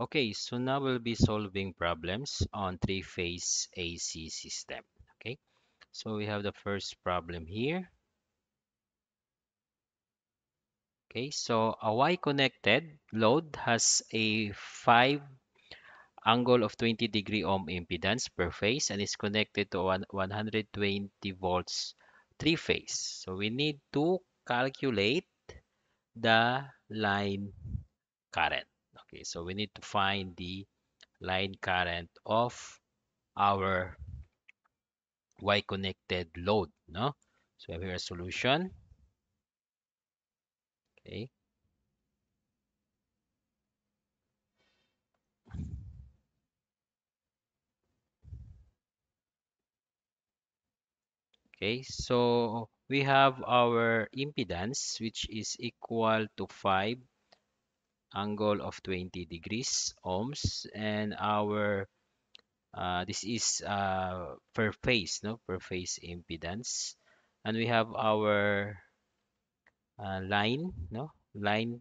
Okay, so now we'll be solving problems on three-phase AC system. Okay, so we have the first problem here. Okay, so a Y-connected load has a 5 angle of 20 degree ohm impedance per phase and is connected to one 120 volts three-phase. So we need to calculate the line current. Okay, so we need to find the line current of our Y-connected load, no? So we have here a solution. Okay. Okay, so we have our impedance, which is equal to 5 angle of 20 degrees ohms and our uh, this is uh, per phase no per phase impedance and we have our uh, line no line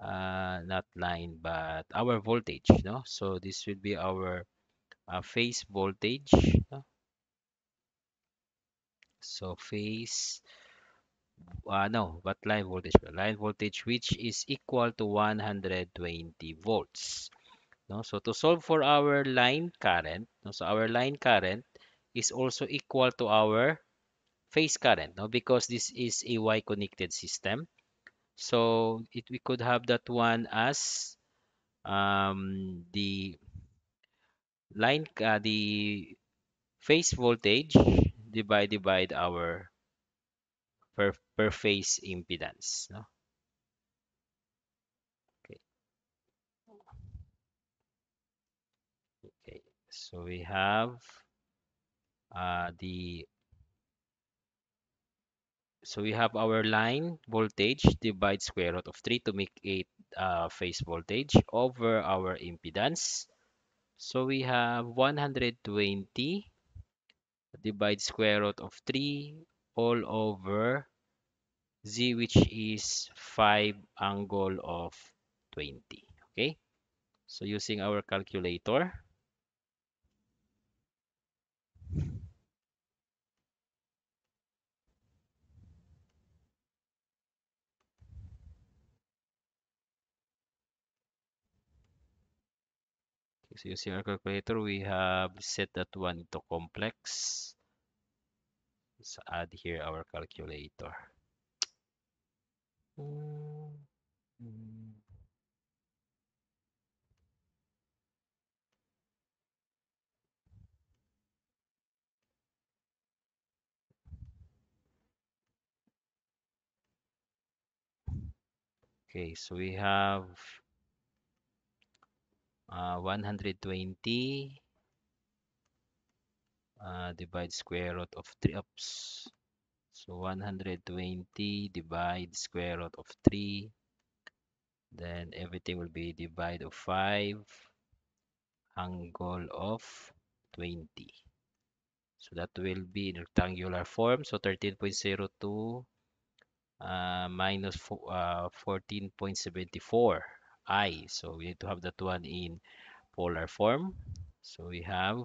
uh, not line but our voltage no so this will be our uh, phase voltage no? so phase uh, no, but line voltage. Line voltage which is equal to 120 volts. No, so to solve for our line current, no, so our line current is also equal to our phase current, no, because this is a Y connected system. So it we could have that one as um, the line uh, the phase voltage divided by our per, per phase impedance. No? Okay. Okay. So we have uh, the so we have our line voltage divide square root of 3 to make 8 uh, phase voltage over our impedance. So we have 120 divide square root of 3 all over z which is 5 angle of 20 okay so using our calculator So using our calculator, we have set that one into complex. Let's add here our calculator. Okay, so we have uh, 120 uh, divide square root of 3 ups so 120 divide square root of 3. Then everything will be divide of 5. Angle of 20. So that will be in rectangular form. So 13.02 uh, minus uh, 14.74 i. So we need to have that one in polar form. So we have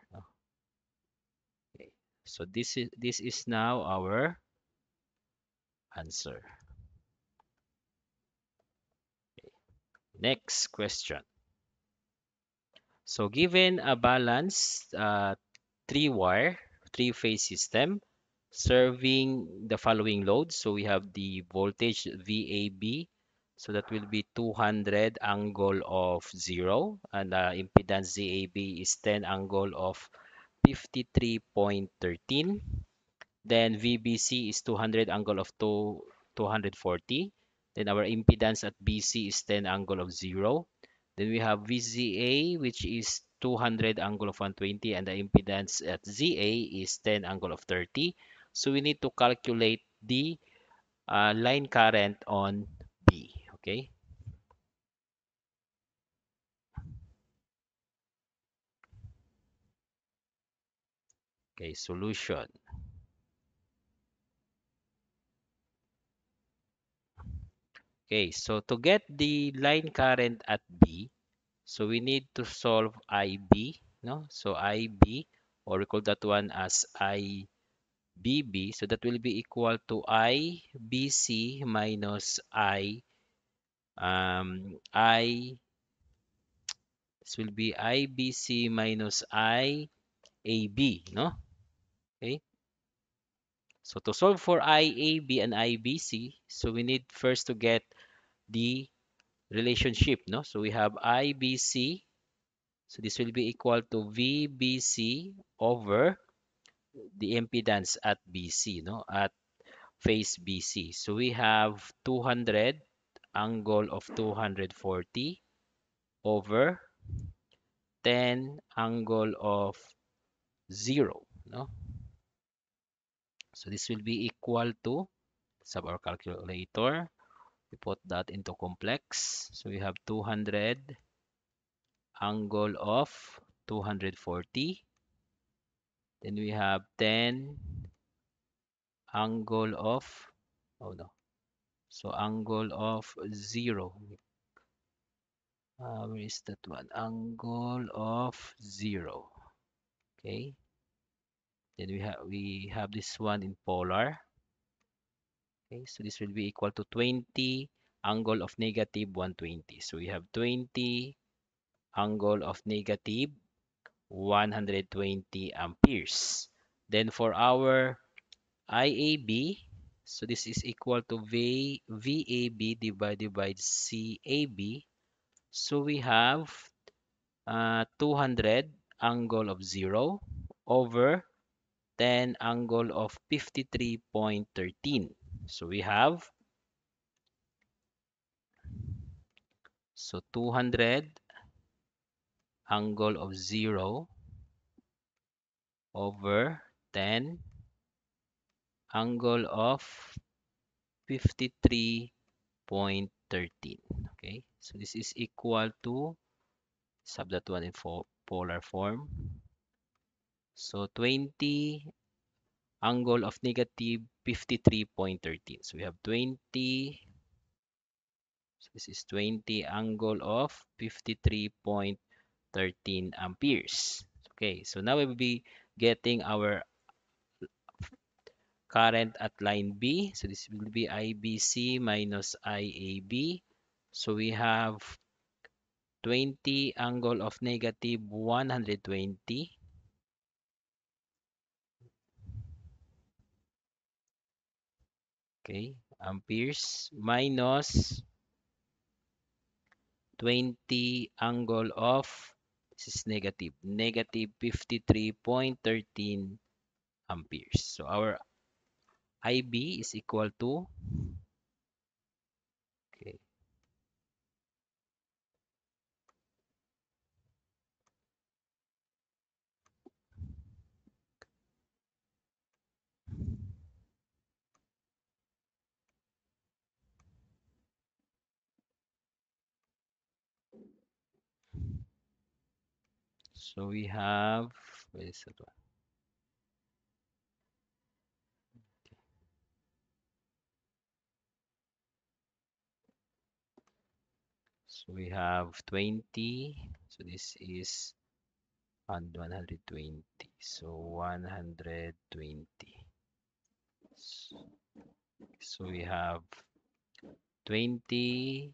So this is this is now our answer. Next question. So given a balanced uh, three-wire, three-phase system serving the following loads. So we have the voltage VAB. So that will be 200 angle of 0. And the uh, impedance ZAB is 10 angle of 53.13. Then VBC is 200 angle of 240. Then our impedance at BC is 10 angle of 0. Then we have VCA which is 200 angle of 120 and the impedance at ZA is 10 angle of 30. So we need to calculate the uh, line current on B. Okay. a solution. Okay, so to get the line current at B, so we need to solve IB, no? So IB, or recall call that one as IBB, so that will be equal to IBC minus I, um, I, this will be IBC minus IAB, no? Okay. So to solve for IAB and IBC, so we need first to get the relationship, no? So we have IBC. So this will be equal to VBC over the impedance at BC, no? At face BC. So we have 200 angle of 240 over 10 angle of 0, no? So this will be equal to, sub our calculator, we put that into complex. So we have 200 angle of 240. Then we have 10 angle of, oh no, so angle of 0. Uh, where is that one? Angle of 0. Okay. Then we have we have this one in polar. Okay, so this will be equal to 20 angle of negative 120. So we have 20 angle of negative 120 amperes. Then for our IAB, so this is equal to v, VAB divided by CAB. So we have uh, 200 angle of 0 over 10 angle of 53.13. So we have so 200 angle of 0 over 10 angle of 53.13 okay so this is equal to sub that one in polar form so 20 angle of negative 53.13. So we have 20. So this is 20 angle of 53.13 amperes. Okay, so now we will be getting our current at line B. So this will be IBC minus IAB. So we have 20 angle of negative 120 Okay, amperes um, minus 20 angle of, this is negative, negative 53.13 amperes. So our IB is equal to So we have where is it? So we have 20. So this is and 120. So 120. So we have 20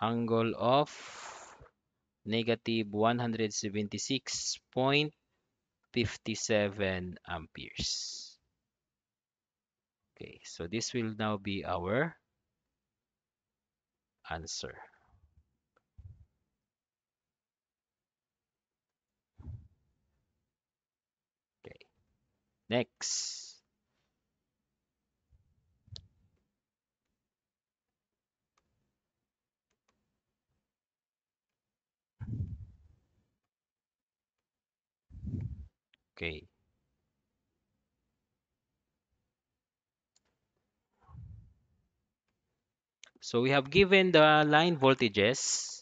angle of negative 176.57 amperes. Okay, so this will now be our answer. Okay, next. Okay. So we have given the line voltages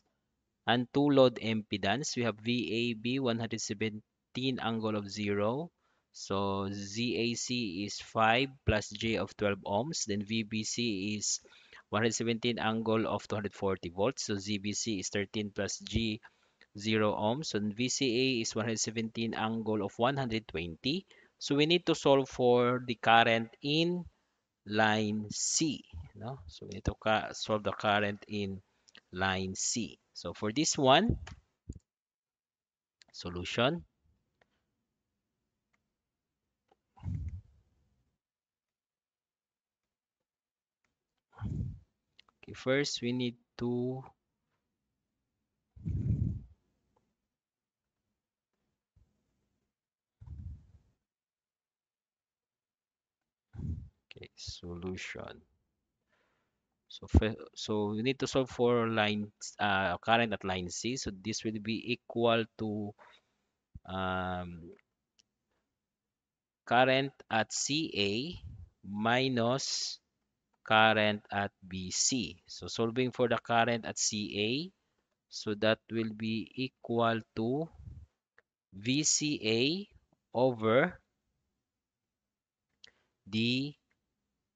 and two load impedance. We have VAB 117 angle of 0. So ZAC is 5 plus J of 12 ohms. Then VBC is 117 angle of 240 volts. So ZBC is 13 plus G 0 ohms. So VCA is 117 angle of 120. So we need to solve for the current in line C. No? So we need to solve the current in line C. So for this one, solution. Okay, first we need to Okay, solution. So, so we need to solve for line uh, current at line C. So this will be equal to um, current at CA minus current at BC. So solving for the current at CA, so that will be equal to VCA over d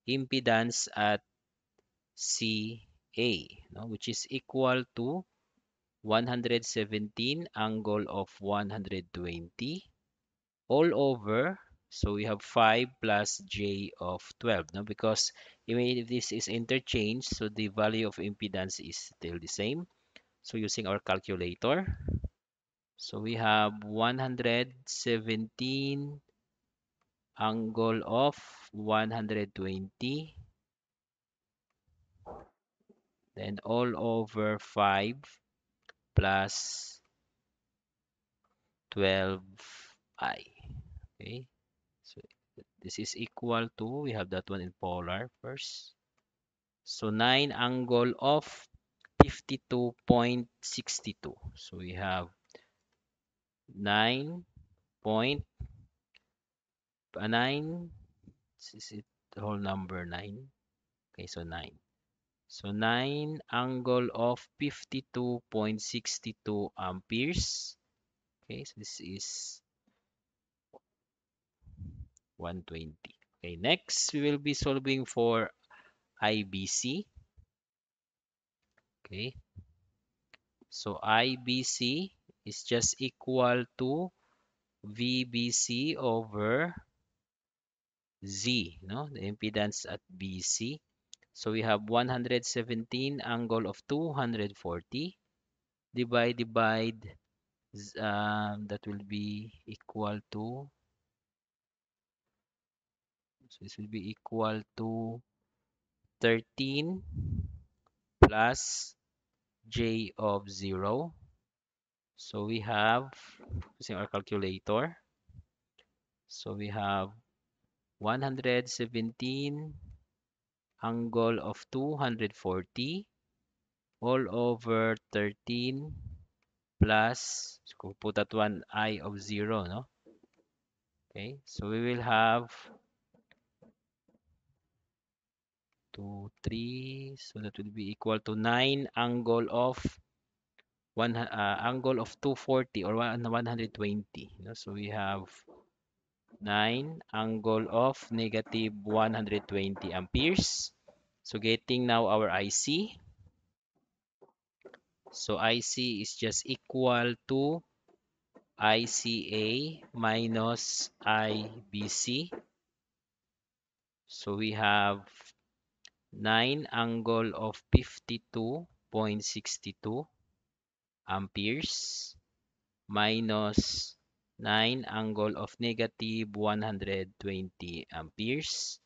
impedance at CA, no, which is equal to 117 angle of 120 all over so we have 5 plus j of 12 no because even if this is interchanged so the value of impedance is still the same so using our calculator so we have 117 angle of 120 then all over 5 plus 12i okay so this is equal to we have that one in polar first so 9 angle of 52.62 so we have 9.62 a 9. Is it the whole number 9? Okay, so 9. So 9 angle of 52.62 amperes. Okay, so this is 120. Okay, next we will be solving for IBC. Okay. So IBC is just equal to VBC over Z, no? the impedance at BC. So we have 117 angle of 240 divided by um, that will be equal to so this will be equal to 13 plus j of 0 so we have using our calculator so we have 117 angle of 240 all over 13 plus so put that one i of 0 no okay so we will have 2 3 so that will be equal to 9 angle of one uh, angle of 240 or 120 you know? so we have Nine angle of negative 120 amperes. So getting now our IC. So IC is just equal to ICA minus IBC. So we have 9 angle of 52.62 amperes minus 9 angle of negative 120 amperes.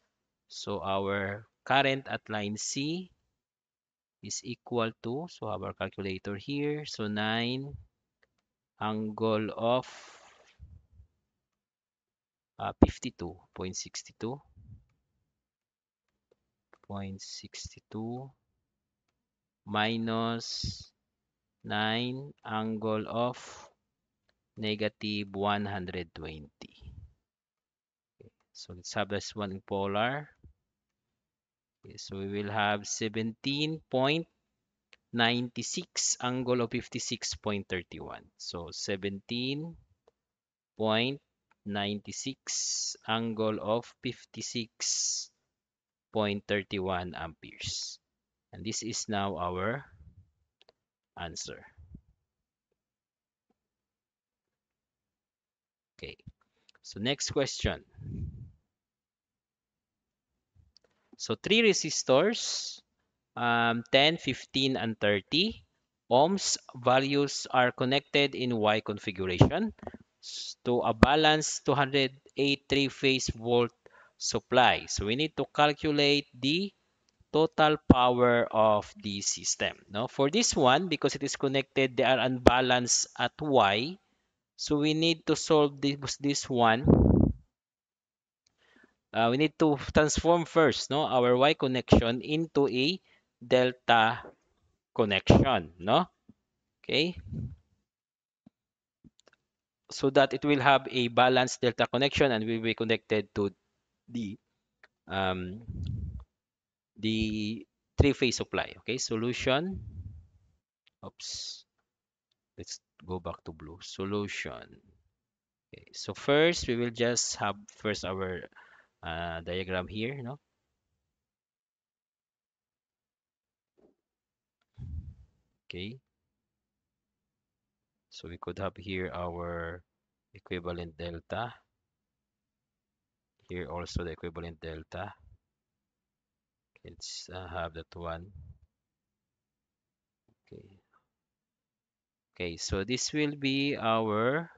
So our current at line C is equal to, so have our calculator here, so 9 angle of uh, 52.62 0.62 minus 9 angle of negative 120. Okay. So let's have this one polar. Okay. So we will have 17.96 angle of 56.31. So 17.96 angle of 56.31 amperes. And this is now our answer. Okay. So next question. So three resistors, um, 10, 15, and 30 ohms values are connected in Y configuration to a balanced 283 phase volt supply. So we need to calculate the total power of the system. Now, for this one, because it is connected, they are unbalanced at Y. So we need to solve this, this one. Uh, we need to transform first no our y connection into a delta connection no okay so that it will have a balanced delta connection and will be connected to the um, the three phase supply okay solution oops let's go back to blue solution okay so first we will just have first our uh, diagram here you know okay so we could have here our equivalent delta here also the equivalent delta let's uh, have that one okay Okay, so this will be our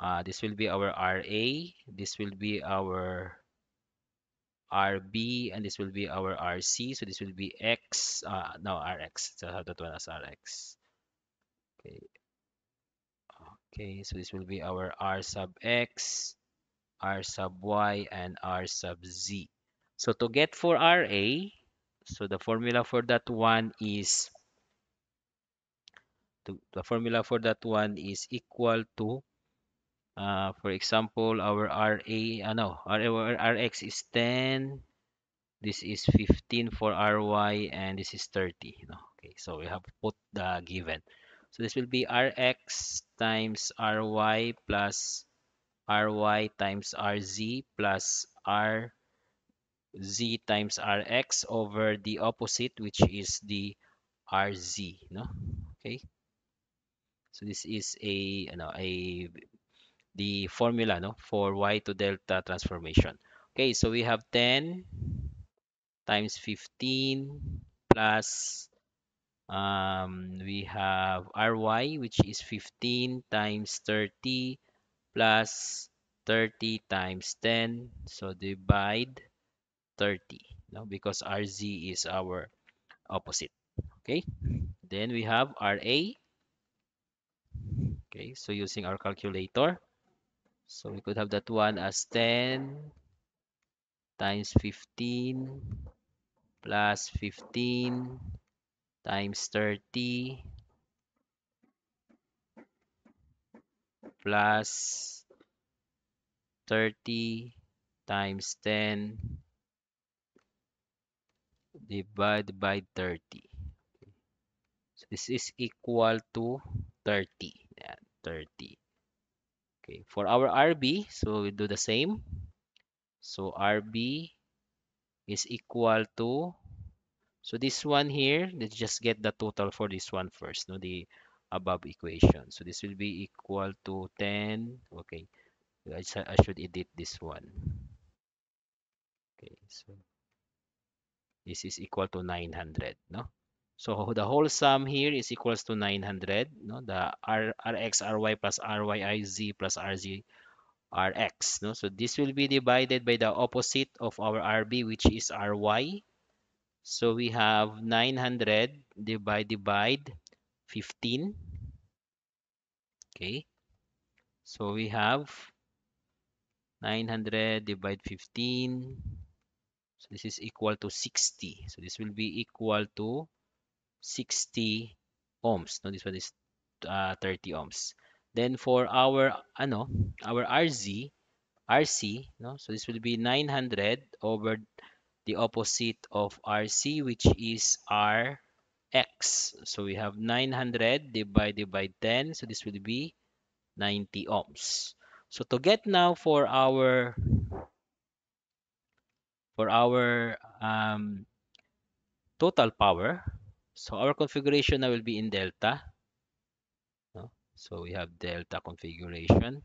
uh, this will be our RA, this will be our RB, and this will be our RC. So this will be X, uh, no, RX. So have that one as RX. Okay. Okay, so this will be our R sub X, R sub Y, and R sub Z. So to get for RA, so the formula for that one is the formula for that one is equal to uh, for example our RA uh, no our RX is 10 this is 15 for RY and this is 30 no? okay so we have put the given so this will be RX times RY plus RY times RZ plus RZ times RX over the opposite which is the RZ no okay so this is a you know a the formula no for y to delta transformation. Okay, so we have 10 times 15 plus um, we have ry which is 15 times 30 plus 30 times 10 so divide 30 now because rz is our opposite okay then we have ra Okay, so using our calculator, so we could have that one as 10 times 15 plus 15 times 30 plus 30 times 10 divided by 30. So this is equal to 30. Yeah, 30. Okay, for our RB, so we do the same. So RB is equal to, so this one here, let's just get the total for this one first, no, the above equation. So this will be equal to 10. Okay, I, I should edit this one. Okay, so this is equal to 900, no? So the whole sum here is equals to 900. No, the R, Rx, Ry plus Ryiz plus Rz, Rx. No, so this will be divided by the opposite of our Rb, which is Ry. So we have 900 divided by 15. Okay. So we have 900 divided 15. So this is equal to 60. So this will be equal to 60 ohms. No, this one is uh, 30 ohms. Then for our ano, our RZ, RC, no? So this will be 900 over the opposite of RC which is RX. So we have 900 divided by 10, so this will be 90 ohms. So to get now for our for our um, total power, so our configuration now will be in delta. So we have delta configuration.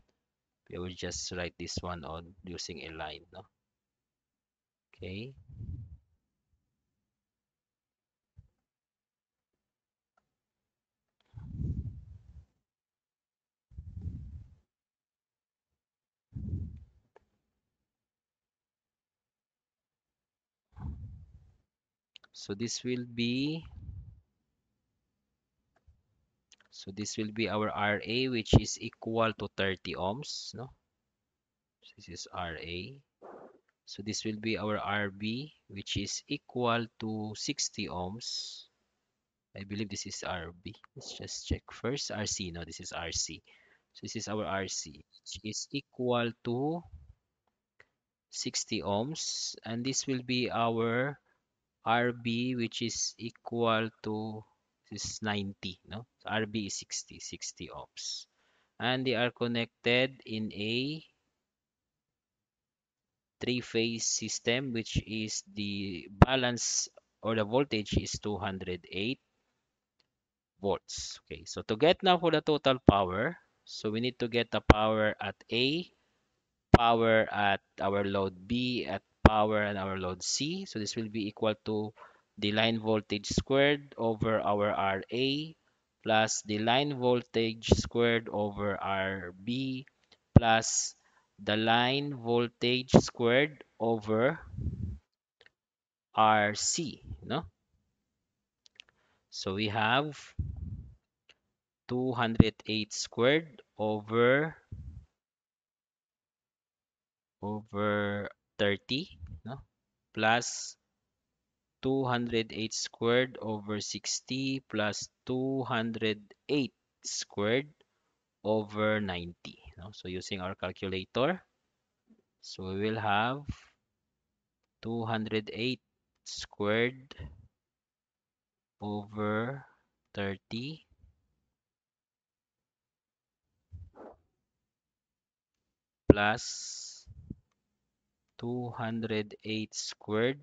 We will just write this one on using a line. No? Okay. so this will be so this will be our RA which is equal to 30 ohms. No? this is RA. So this will be our RB which is equal to 60 ohms. I believe this is RB. Let's just check first. RC. No, this is RC. So this is our RC which is equal to 60 ohms and this will be our RB which is equal to is 90 no so rb is 60 60 ohms and they are connected in a three phase system which is the balance or the voltage is 208 volts okay so to get now for the total power so we need to get the power at a power at our load b at power and our load c so this will be equal to the line voltage squared over our RA plus the line voltage squared over RB plus the line voltage squared over RC, no? So we have 208 squared over over 30, no? Plus 208 squared over 60 plus 208 squared over 90. No? So using our calculator, so we will have 208 squared over 30 plus 208 squared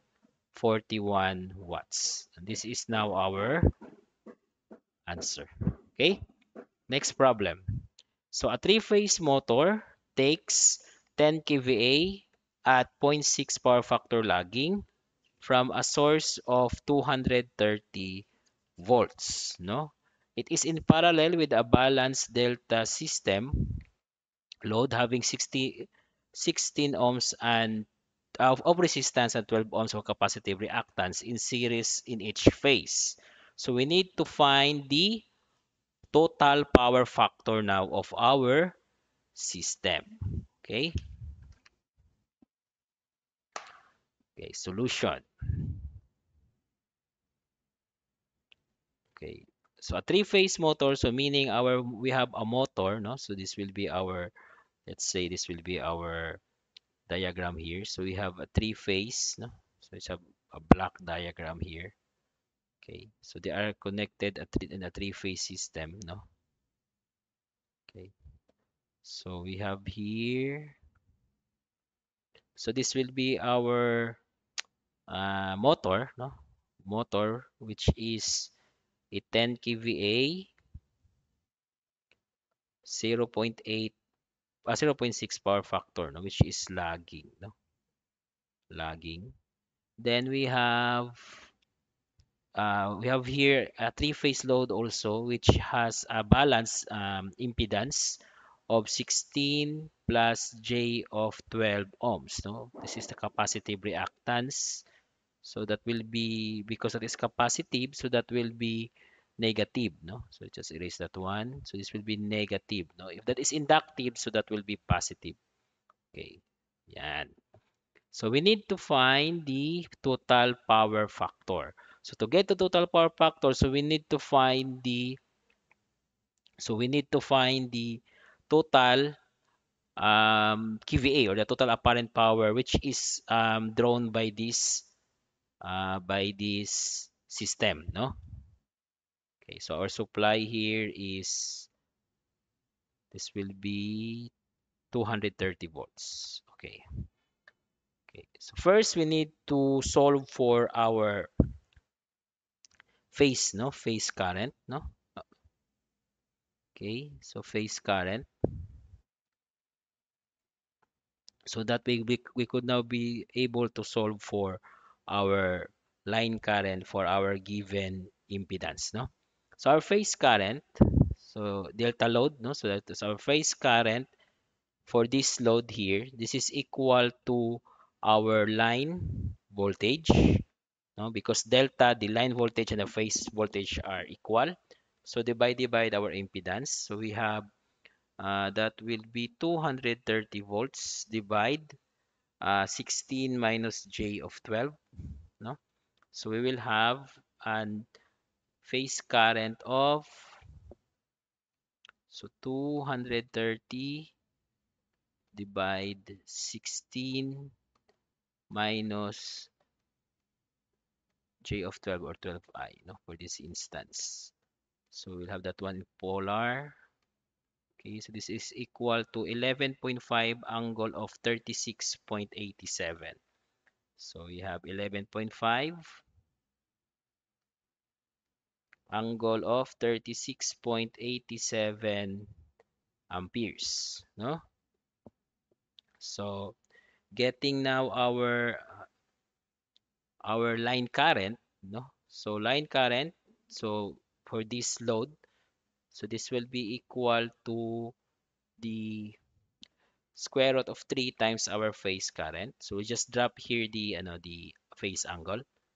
41 watts. And this is now our answer. Okay? Next problem. So a three-phase motor takes 10 kVA at 0.6 power factor lagging from a source of 230 volts, no? It is in parallel with a balanced delta system load having 60 16 ohms and of, of resistance and 12 ohms of capacitive reactance in series in each phase. So we need to find the total power factor now of our system. Okay. Okay, solution. Okay, so a three-phase motor, so meaning our we have a motor, no? So this will be our, let's say this will be our diagram here so we have a three phase no? so it's a, a block diagram here okay so they are connected in a three phase system no okay so we have here so this will be our uh, motor no motor which is a 10 kva 0.8 a ah, 0.6 power factor, no, which is lagging. No? Lagging. Then we have uh, we have here a three-phase load also, which has a balance um, impedance of 16 plus J of 12 ohms. No? This is the capacitive reactance. So that will be, because it is capacitive, so that will be negative, no? So just erase that one. So this will be negative, no? If that is inductive, so that will be positive. Okay, yan. So we need to find the total power factor. So to get the total power factor, so we need to find the so we need to find the total um, QVA or the total apparent power which is um, drawn by this uh, by this system, no? Okay, so our supply here is, this will be 230 volts. Okay. Okay, so first we need to solve for our phase, no? Phase current, no? Okay, so phase current. So that we, we, we could now be able to solve for our line current for our given impedance, no? So our phase current, so delta load, no? So that is our phase current for this load here. This is equal to our line voltage, no? Because delta, the line voltage and the phase voltage are equal. So divided by our impedance. So we have uh, that will be 230 volts divide uh, 16 minus j of 12 no so we will have and phase current of so 230 divide 16 minus j of 12 or 12i no, for this instance. So we'll have that one in polar. Okay, so this is equal to 11.5 angle of 36.87. So we have 11.5 angle of 36.87 amperes no so getting now our our line current no so line current so for this load so this will be equal to the square root of 3 times our phase current so we just drop here the you know the phase angle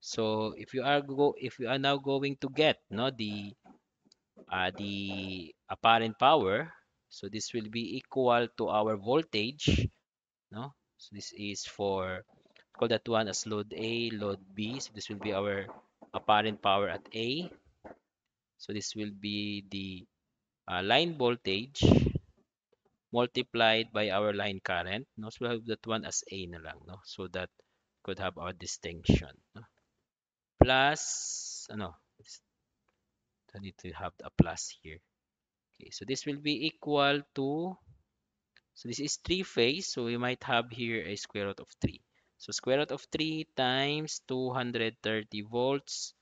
So if you are go if you are now going to get no the uh, the apparent power, so this will be equal to our voltage, no? So this is for call that one as load A, load B. So this will be our apparent power at A. So this will be the uh, line voltage multiplied by our line current. No, so we have that one as A na lang, no? So that could have our distinction. No? plus ano I need to have a plus here okay so this will be equal to so this is three phase so we might have here a square root of 3 so square root of 3 times 230 volts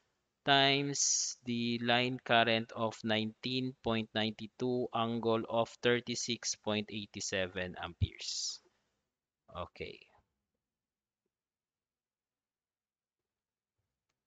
times the line current of 19.92 angle of 36.87 amperes okay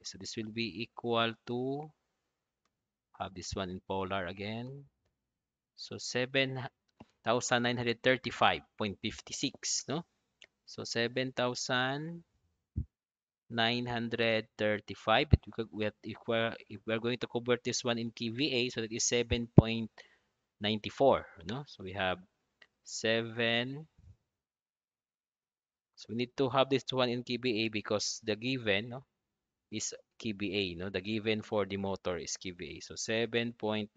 Okay, so this will be equal to, have this one in polar again. So 7,935.56, no? So 7,935, but we, have, if, we're, going to convert this one in KVA, so that is 7.94, no? So we have 7 so we need to have this one in kVA because the given no, is kVA. No? The given for the motor is kVA. So 7.94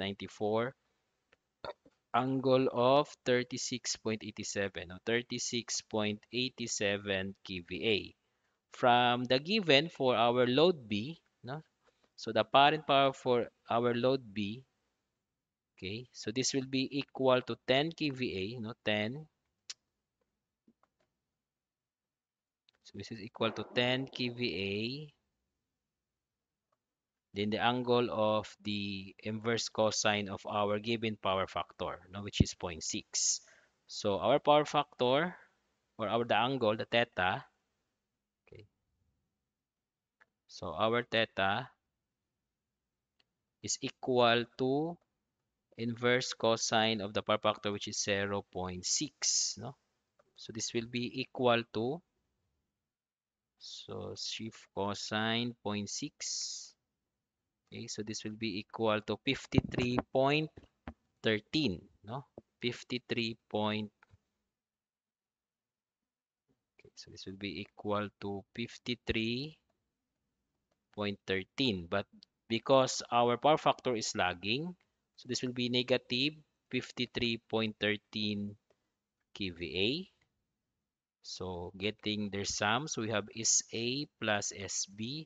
angle of 36.87 no? 36.87 kVA from the given for our load B no? so the parent power for our load B okay so this will be equal to 10 kVA no 10 so this is equal to 10 kVA then the angle of the inverse cosine of our given power factor, no, which is 0.6. So our power factor or our the angle, the theta, okay. So our theta is equal to inverse cosine of the power factor which is 0 0.6 no so this will be equal to so shift cosine 0.6 Okay, so this will be equal to 53.13, no? 53. Point, okay, so this will be equal to 53.13. But because our power factor is lagging, so this will be negative 53.13 kVA. So getting their sum, so we have SA plus SB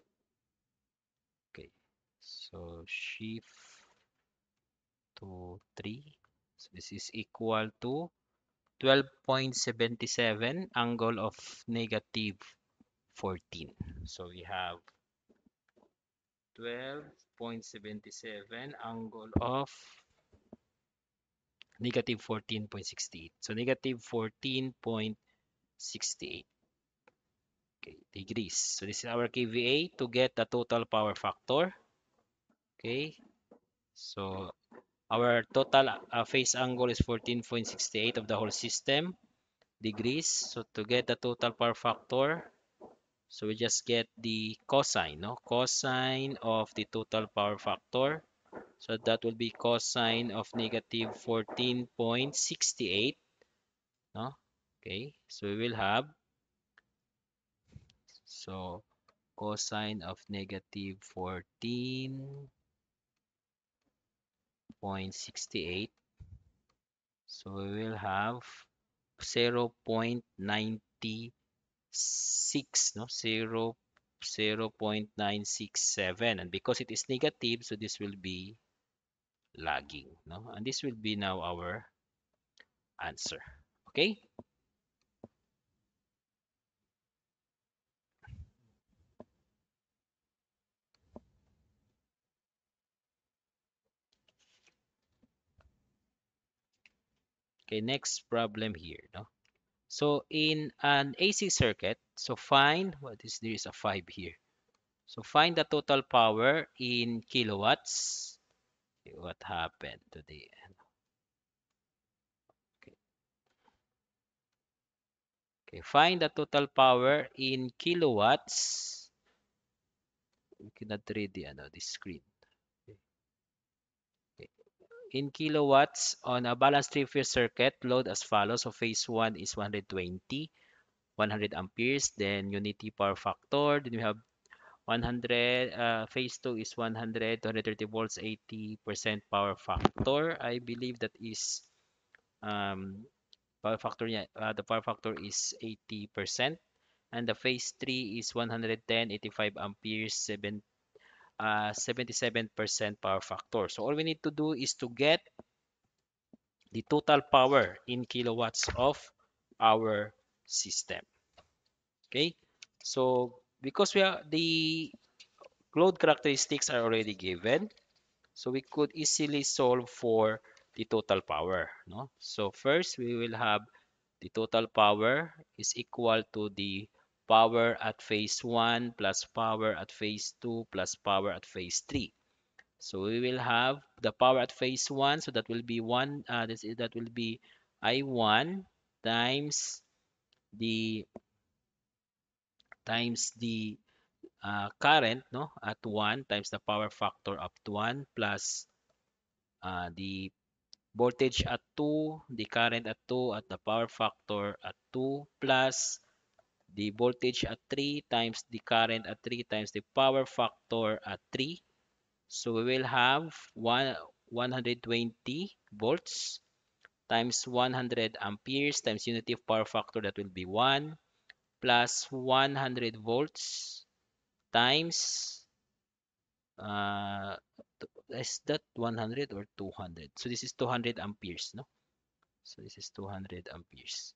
So shift to 3. So this is equal to 12.77 angle of negative 14. So we have 12.77 angle of negative 14.68. So negative 14.68 okay, degrees. So this is our KVA to get the total power factor. Okay, so our total uh, phase angle is 14.68 of the whole system degrees. So to get the total power factor, so we just get the cosine, no? Cosine of the total power factor. So that will be cosine of negative 14.68. No? Okay, so we will have so cosine of negative 14 0.68 so we will have 0 0.96 no 0 0.967 and because it is negative so this will be lagging no and this will be now our answer okay Okay, next problem here. No? So in an AC circuit, so find, what is there is a 5 here. So find the total power in kilowatts. Okay, what happened to the Okay. okay, find the total power in kilowatts. We cannot read the, ano, the screen in kilowatts on a balanced three-phase circuit, load as follows. So phase 1 is 120, 100 amperes. Then unity power factor. Then we have 100, uh, phase 2 is 100, 230 volts, 80% power factor. I believe that is um, power factor uh, the power factor is 80%. And the phase 3 is 110, 85 amperes, 70 uh, 77% power factor. So all we need to do is to get the total power in kilowatts of our system. Okay, so because we are the load characteristics are already given, so we could easily solve for the total power. No, so first we will have the total power is equal to the power at phase 1 plus power at phase 2 plus power at phase 3. So we will have the power at phase 1. So that will be 1. Uh, this is, that will be I1 times the times the uh, current no at 1 times the power factor up to 1 plus uh, the voltage at 2, the current at 2 at the power factor at 2 plus the voltage at 3 times the current at 3 times the power factor at 3. So we will have one, 120 volts times 100 amperes times unity of power factor that will be 1 plus 100 volts times uh, is that 100 or 200 so this is 200 amperes no so this is 200 amperes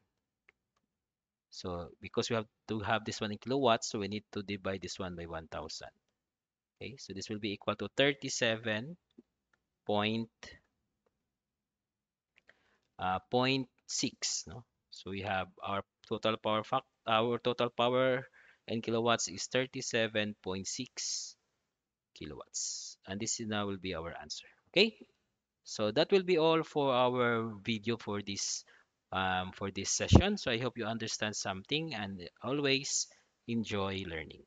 So because we have to have this one in kilowatts, so we need to divide this one by 1,000. Okay, so this will be equal to 37 point, uh, point 0.6. No? So we have our total power fact, our total power in kilowatts is 37.6 kilowatts. And this is now will be our answer. Okay, so that will be all for our video for this um, for this session. So I hope you understand something and always enjoy learning.